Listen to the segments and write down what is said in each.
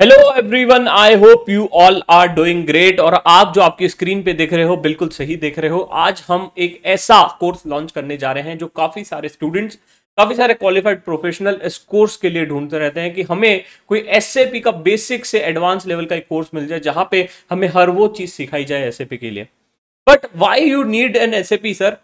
Hello everyone I hope you all are doing great और आप जो आपकी स्क्रीन पे देख रहे हो बिल्कुल सही देख रहे हो आज हम एक ऐसा कोर्स लॉन्च करने जा रहे हैं जो काफ़ी सारे स्टूडेंट्स काफ़ी सारे क्वालिफाइड प्रोफेशनल इस कोर्स के लिए ढूंढते रहते हैं कि हमें कोई एस का बेसिक से एडवांस लेवल का एक कोर्स मिल जाए जहाँ पे हमें हर वो चीज़ सिखाई जाए एस के लिए but why you need an S sir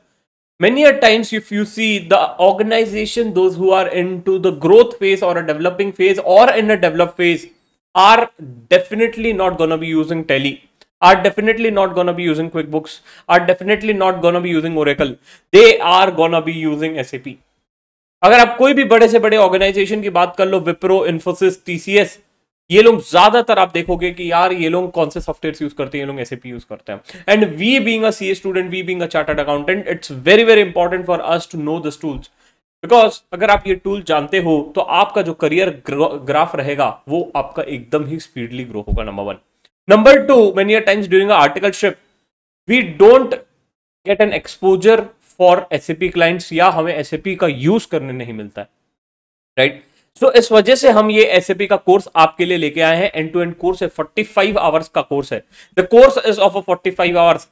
many a times if you see the organization those who are into the growth phase or a developing phase or in a developed phase are definitely not going to be using Tally, are definitely not going to be using QuickBooks, are definitely not going to be using Oracle. They are going to be using SAP. अगर आप कोई भी बड़े से बड़े organisation की बात कर लो विप्रो इन्फोसिस टीसीएस ये लोग ज्यादातर आप देखोगे कि यार ये लोग कौन से सॉफ्टवेयर यूज करते हैं ये लोग एसएपी यूज करते हैं and we being a CA student we being a chartered accountant it's very very important for us to know this tools because अगर आप ये टूल जानते हो तो आपका जो करियर ग्राफ रहेगा वो आपका एकदम ही स्पीडली ग्रो होगा number one number two many times during articleship we don't get an exposure for S clients या हमें एस का यूज करने नहीं मिलता है राइट right? सो so, इस वजह से हम ये एस का कोर्स आपके लिए लेके आए हैं एंड टू एंड कोर्स है फाइव आवर्स का कोर्स है the course is of a five hours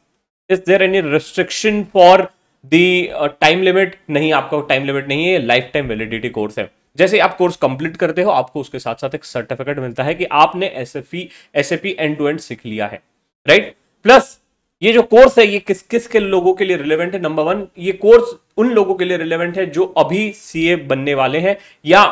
is there any restriction for the time limit नहीं आपका टाइम लिमिट नहीं है लाइफ टाइम वैलिडिटी कोर्स है जैसे आप कोर्स कंप्लीट करते हो आपको उसके साथ साथ एक सर्टिफिकेट मिलता है कि आपने S F S F end to end सीख लिया है राइट प्लस ये जो कोर्स है ये किस किस के लोगों के लिए रिलेवेंट है नंबर वन ये कोर्स उन लोगों के लिए रिलेवेंट है जो अभी सीए बनने वाले हैं या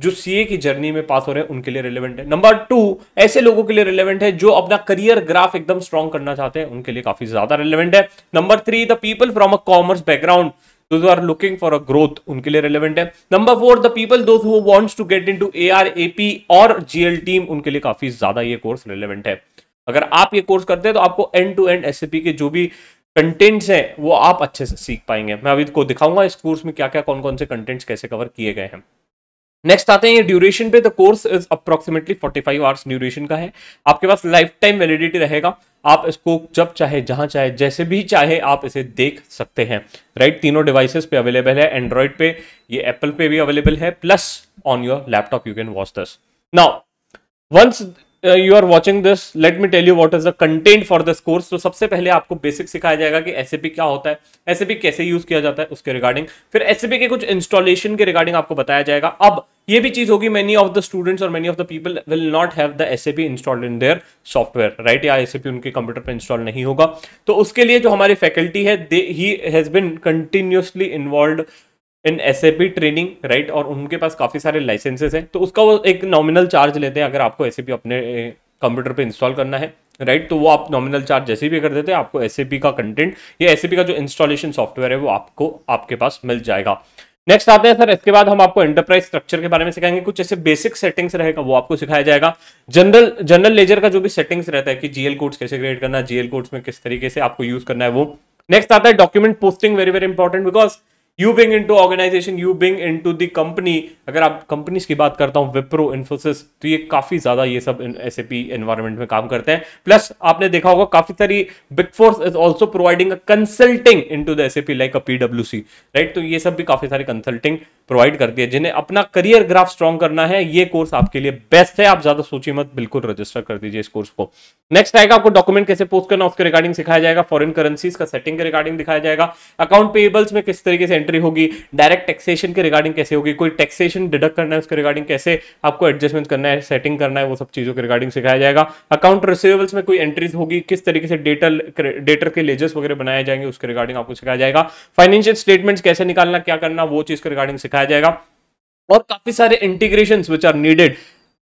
जो सीए की जर्नी में पास हो रहे हैं उनके लिए रिलेवेंट है नंबर टू ऐसे लोगों के लिए रिलेवेंट है जो अपना करियर ग्राफ एकदम स्ट्रॉन्ग करना चाहते हैं उनके लिए काफी ज्यादा रिलेवेंट है number three the people from a commerce background those are looking for a growth उनके लिए रिलेवेंट है for the people those wants to get into A R A P और जीएल टीम उनके लिए काफी ज्यादा ये कोर्स रिलेवेंट है अगर आप ये कोर्स करते हैं तो आपको एंड टू एंड एस के जो भी कंटेंट्स हैं वो आप अच्छे से सीख पाएंगे मैं अभी तो को दिखाऊंगा इस कोर्स में क्या क्या कौन कौन से कंटेंट्स कैसे कवर किए गए हैं नेक्स्ट आते हैं ड्यूरेशन पे the course is approximately 45 hours duration का है आपके पास लाइफ टाइम वैलिडिटी रहेगा आप इसको जब चाहे जहां चाहे जैसे भी चाहे आप इसे देख सकते हैं राइट right? तीनों डिवाइसेस पे अवेलेबल है एंड्रॉयड पे ये एप्पल पे भी अवेलेबल है plus on your laptop you can watch this now once you are watching this let me tell you what is the content for this course तो सबसे पहले आपको बेसिक सिखाया जाएगा कि एस क्या होता है एस कैसे यूज किया जाता है उसके रिगार्डिंग फिर एस के कुछ इंस्टॉलेशन के रिगार्डिंग आपको बताया जाएगा अब ये भी चीज़ होगी मेनी ऑफ द स्टूडेंट्स और many of the people will not have the S installed in their software right या एस उनके कंप्यूटर पर इंस्टॉल नहीं होगा तो उसके लिए जो हमारी फैकल्टी है they he has been continuously involve in S training right और उनके पास काफ़ी सारे लाइसेंसेज हैं तो उसका वो एक नॉमिनल चार्ज लेते हैं अगर आपको एस अपने कंप्यूटर पर इंस्टॉल करना है राइट right? तो वो आप नॉमिनल चार्ज जैसे भी कर देते हैं आपको एस का कंटेंट या एस का जो इंस्टॉलेशन सॉफ्टवेयर है वो आपको आपके पास मिल जाएगा नेक्स्ट आते हैं सर इसके बाद हम आपको एंटरप्राइज स्ट्रक्चर के बारे में सिखाएंगे कुछ ऐसे बेसिक सेटिंग्स रहेगा वो आपको सिखाया जाएगा जनरल जनरल लेजर का जो भी सेटिंग्स रहता है कि जीएल कोड्स कैसे क्रिएट करना है जीएल कोड्स में किस तरीके से आपको यूज करना है वो नेक्स्ट आता है document posting very very important because you being into organization you being into the company अगर आप कंपनीज की बात करता हूँ विप्रो इन्फोसिस तो ये काफी ज्यादा ये सब एस ए पी एनवायरमेंट में काम करते हैं प्लस आपने देखा होगा काफी सारी big fours is also providing consulting into the S A P like a P W C right तो ये सब भी काफी सारी कंसल्टिंग प्रोवाइड करती है जिन्हें अपना करियर ग्राफ स्ट्रॉन्ग करना है ये कोर्स आपके लिए बेस्ट है आप ज्यादा सोची मत बिल्कुल रजिस्टर कर दीजिए इस कोर्स को नेक्स्ट आएगा आपको डॉक्यूमेंट कैसे पोस्ट करना उसके रिगार्डिंग सिखाया जाएगा फॉरन करेंसीज का सेटिंग के रिगार्डिंग दिखाया जाएगा अकाउंट पेबल्स में किस तरीके से एंट्री होगी डायरेक्ट टैक्सेशन के रिगार्डिंग कैसे होगी कोई टैक्सेशन डिडक्ट करना है उसके रिगार्डिंग कैसे आपको एडजस्टमेंट करना है सेटिंग करना है वो सब चीजों के रिगार्डिंग सिखाया जाएगा अकाउंट रिसिवेबल्स में कोई एंट्रीज होगी किस तरीके से डेटर डेटर के लेजर्स वगैरह बनाए जाएंगे उसके रिगार्डिंग आपको सिखाया जाएगा फाइनेंशियल स्टेटमेंट्स कैसे निकालना क्या करना वो चीज के रिगार्डिंग सिखाया जाएगा और काफ़ी सारे integration which are needed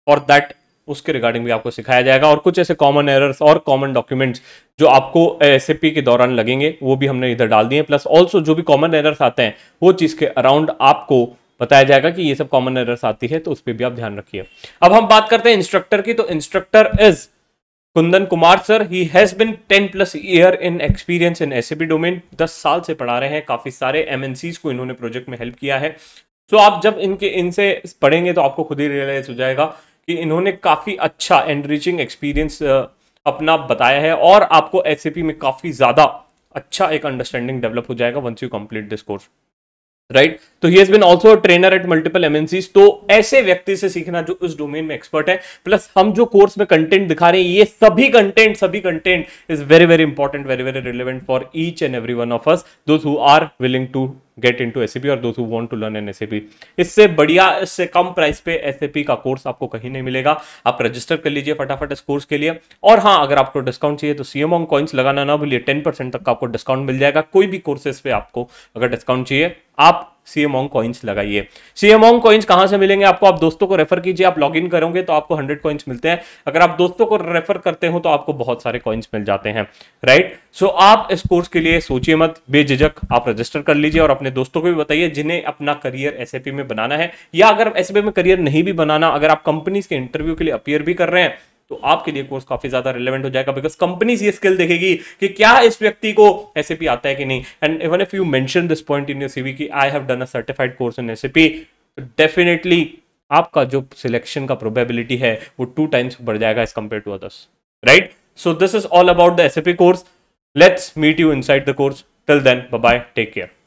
for that उसके रिगार्डिंग भी आपको सिखाया जाएगा और कुछ ऐसे कॉमन एरर्स और कॉमन डॉक्यूमेंट्स जो आपको एस के दौरान लगेंगे वो भी हमने इधर डाल दिए प्लस ऑल्सो जो भी कॉमन एरर्स आते हैं वो चीज़ के अराउंड आपको बताया जाएगा कि ये सब कॉमन एरर्स आती है तो उस पर भी आप ध्यान रखिए अब हम बात करते हैं इंस्ट्रक्टर की तो instructor is Kundan Kumar sir he has been ten plus year in experience in S domain दस साल से पढ़ा रहे हैं काफी सारे एम को इन्होंने प्रोजेक्ट में हेल्प किया है सो so आप जब इनके इनसे पढ़ेंगे तो आपको खुद ही रियलाइज हो जाएगा कि इन्होंने काफी अच्छा एनरिचिंग एक्सपीरियंस अपना बताया है और आपको एस में काफी ज्यादा अच्छा एक अंडरस्टैंडिंग डेवलप हो जाएगा once you complete this course right तो he has been also trainer at multiple MNCs तो ऐसे व्यक्ति से सीखना जो इस डोमेन में एक्सपर्ट है प्लस हम जो कोर्स में कंटेंट दिखा रहे हैं ये सभी कंटेंट सभी content is very very important very very relevant for each and every one of us those who are willing to get in into SAP और दोस्त want to learn an SAP इससे बढ़िया इससे कम प्राइस पे SAP का course आपको कहीं नहीं मिलेगा आप रजिस्टर कर लीजिए फटाफट इस कोर्स के लिए और हाँ अगर आपको डिस्काउंट चाहिए तो सीएम ऑन कॉइन्स लगाना ना भूलिए टेन परसेंट तक का आपको डिस्काउंट मिल जाएगा कोई भी कोर्सेज पे आपको अगर डिस्काउंट चाहिए आप सीएमोंग कॉइन्स लगाइए सीएमोंग कॉइन्स कहां से मिलेंगे आपको आप दोस्तों को रेफर कीजिए आप लॉग इन करोगे तो आपको हंड्रेड कॉइन्स मिलते हैं अगर आप दोस्तों को रेफर करते हो तो आपको बहुत सारे कॉइन्स मिल जाते हैं राइट सो आप इस कोर्स के लिए सोचिए मत बेझिझक आप रजिस्टर कर लीजिए और अपने दोस्तों को भी बताइए जिन्हें अपना करियर एस में बनाना है या अगर एस में करियर नहीं भी बनाना अगर आप कंपनीज के इंटरव्यू के लिए अपियर भी कर रहे हैं तो आपके लिए कोर्स काफी ज्यादा रिलेवेंट हो जाएगा बिकॉज कंपनीज ये स्किल देखेगी कि क्या इस व्यक्ति को एस आता है कि नहीं and even if you mention this point in your CV की I have done a certified course in S definitely आपका जो सिलेक्शन का प्रोबेबिलिटी है वो टू टाइम्स बढ़ जाएगा as compare to others right so this is all about the S course let's meet you inside the course till then bye take care